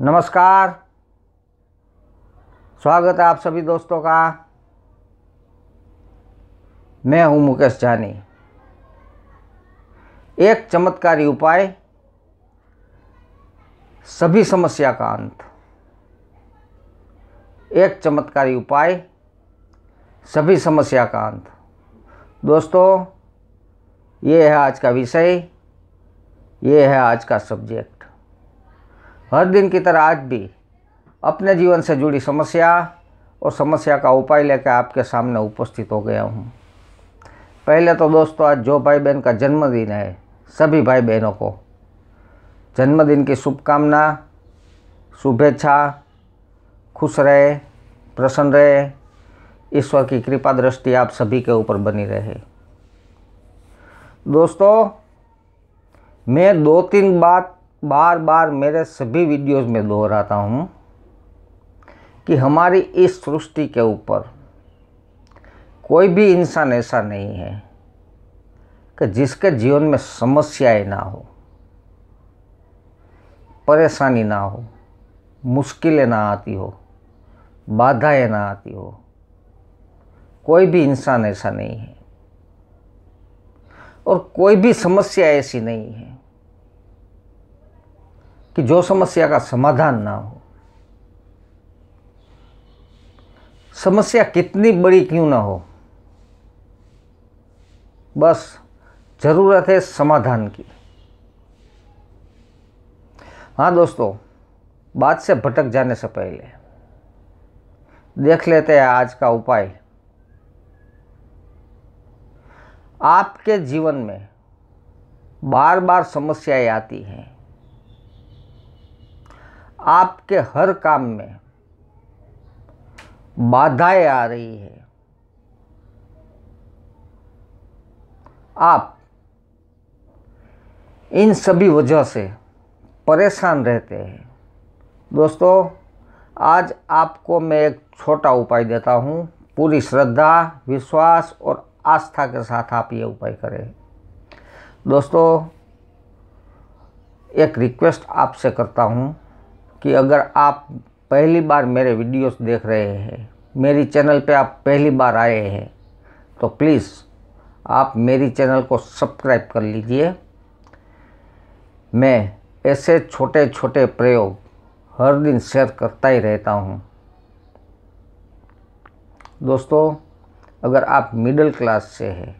नमस्कार स्वागत है आप सभी दोस्तों का मैं हूं मुकेश जानी एक चमत्कारी उपाय सभी समस्या का अंत एक चमत्कारी उपाय सभी समस्या का अंत दोस्तों ये है आज का विषय ये है आज का सब्जेक्ट हर दिन की तरह आज भी अपने जीवन से जुड़ी समस्या और समस्या का उपाय लेकर आपके सामने उपस्थित हो गया हूँ पहले तो दोस्तों आज जो भाई बहन का जन्मदिन है सभी भाई बहनों को जन्मदिन की शुभकामना शुभेच्छा खुश रहे प्रसन्न रहे ईश्वर की कृपा दृष्टि आप सभी के ऊपर बनी रहे दोस्तों मैं दो तीन बात बार बार मेरे सभी वीडियोस में दोहराता हूँ कि हमारी इस सृष्टि के ऊपर कोई भी इंसान ऐसा नहीं है कि जिसके जीवन में समस्याएं ना हो परेशानी ना हो मुश्किलें ना आती हो बाधाएं ना आती हो कोई भी इंसान ऐसा नहीं है और कोई भी समस्या ऐसी नहीं है कि जो समस्या का समाधान ना हो समस्या कितनी बड़ी क्यों ना हो बस ज़रूरत है समाधान की हाँ दोस्तों बात से भटक जाने से पहले देख लेते हैं आज का उपाय आपके जीवन में बार बार समस्याएं आती हैं आपके हर काम में बाधाएं आ रही है आप इन सभी वजह से परेशान रहते हैं दोस्तों आज आपको मैं एक छोटा उपाय देता हूँ पूरी श्रद्धा विश्वास और आस्था के साथ आप ये उपाय करें दोस्तों एक रिक्वेस्ट आपसे करता हूँ कि अगर आप पहली बार मेरे वीडियोस देख रहे हैं मेरी चैनल पे आप पहली बार आए हैं तो प्लीज़ आप मेरी चैनल को सब्सक्राइब कर लीजिए मैं ऐसे छोटे छोटे प्रयोग हर दिन शेयर करता ही रहता हूँ दोस्तों अगर आप मिडिल क्लास से हैं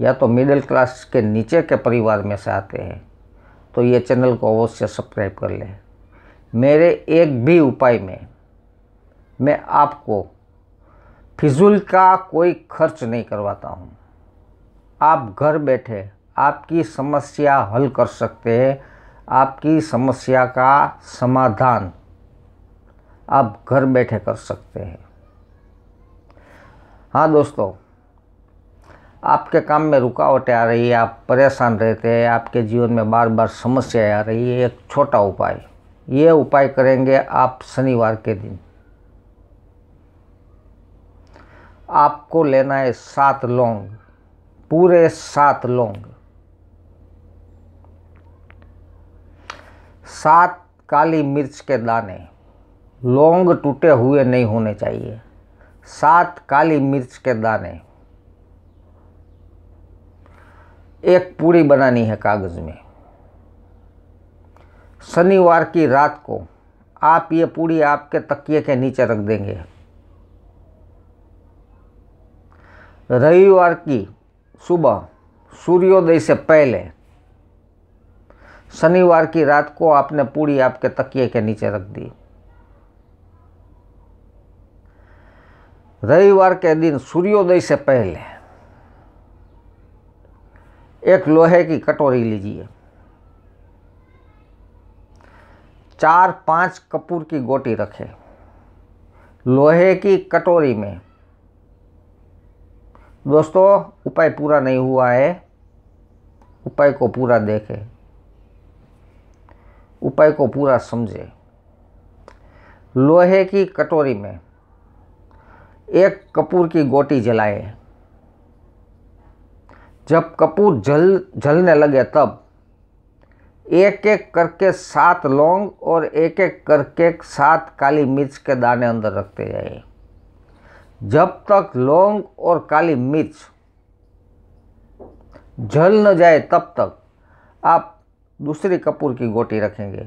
या तो मिडिल क्लास के नीचे के परिवार में से आते हैं तो ये चैनल को अवश्य सब्सक्राइब कर लें मेरे एक भी उपाय में मैं आपको फिजूल का कोई खर्च नहीं करवाता हूँ आप घर बैठे आपकी समस्या हल कर सकते हैं आपकी समस्या का समाधान आप घर बैठे कर सकते हैं हाँ दोस्तों आपके काम में रुकावटें आ रही है आप परेशान रहते हैं आपके जीवन में बार बार समस्याएं आ रही है एक छोटा उपाय ये उपाय करेंगे आप शनिवार के दिन आपको लेना है सात लौंग पूरे सात लौंग सात काली मिर्च के दाने लौंग टूटे हुए नहीं होने चाहिए सात काली मिर्च के दाने एक पूड़ी बनानी है कागज़ में शनिवार की रात को आप ये पूड़ी आपके तकिए के नीचे रख देंगे रविवार की सुबह सूर्योदय से पहले शनिवार की रात को आपने पूड़ी आपके तकिए के नीचे रख दी रविवार के दिन सूर्योदय से पहले एक लोहे की कटोरी लीजिए चार पांच कपूर की गोटी रखे लोहे की कटोरी में दोस्तों उपाय पूरा नहीं हुआ है उपाय को पूरा देखें उपाय को पूरा समझे लोहे की कटोरी में एक कपूर की गोटी जलाए जब कपूर जल जलने लगे तब एक एक करके सात लौंग और एक एक करके सात काली मिर्च के दाने अंदर रखते जाइए जब तक लौंग और काली मिर्च जल न जाए तब तक आप दूसरी कपूर की गोटी रखेंगे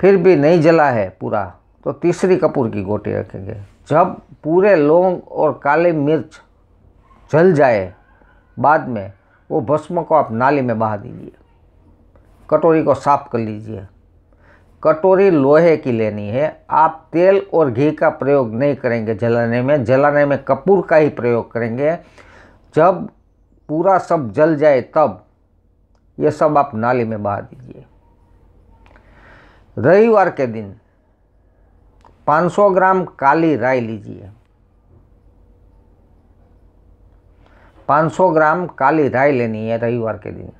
फिर भी नहीं जला है पूरा तो तीसरी कपूर की गोटी रखेंगे जब पूरे लौंग और काली मिर्च जल जाए बाद में वो भस्म को आप नाली में बहा दीजिए कटोरी को साफ कर लीजिए कटोरी लोहे की लेनी है आप तेल और घी का प्रयोग नहीं करेंगे जलाने में जलाने में कपूर का ही प्रयोग करेंगे जब पूरा सब जल जाए तब ये सब आप नाली में बहा दीजिए रविवार के दिन 500 ग्राम काली राय लीजिए 500 ग्राम काली राय लेनी है रविवार के दिन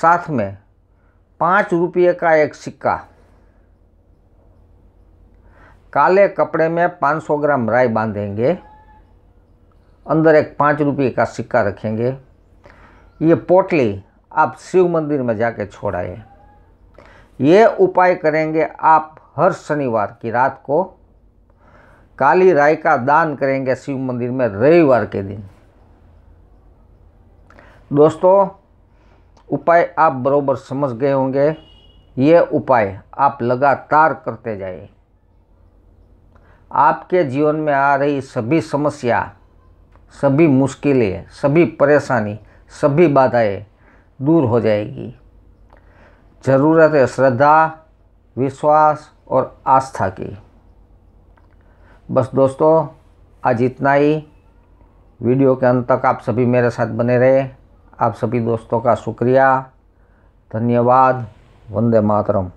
साथ में पाँच रुपये का एक सिक्का काले कपड़े में 500 ग्राम राई बांधेंगे अंदर एक पाँच रुपये का सिक्का रखेंगे ये पोटली आप शिव मंदिर में जाके छोड़ आए ये उपाय करेंगे आप हर शनिवार की रात को काली राय का दान करेंगे शिव मंदिर में रविवार के दिन दोस्तों उपाय आप बरोबर समझ गए होंगे ये उपाय आप लगातार करते जाए आपके जीवन में आ रही सभी समस्या सभी मुश्किलें सभी परेशानी सभी बाधाएं दूर हो जाएगी ज़रूरत है श्रद्धा विश्वास और आस्था की बस दोस्तों आज इतना ही वीडियो के अंत तक आप सभी मेरे साथ बने रहे आप सभी दोस्तों का शुक्रिया धन्यवाद वंदे मातरम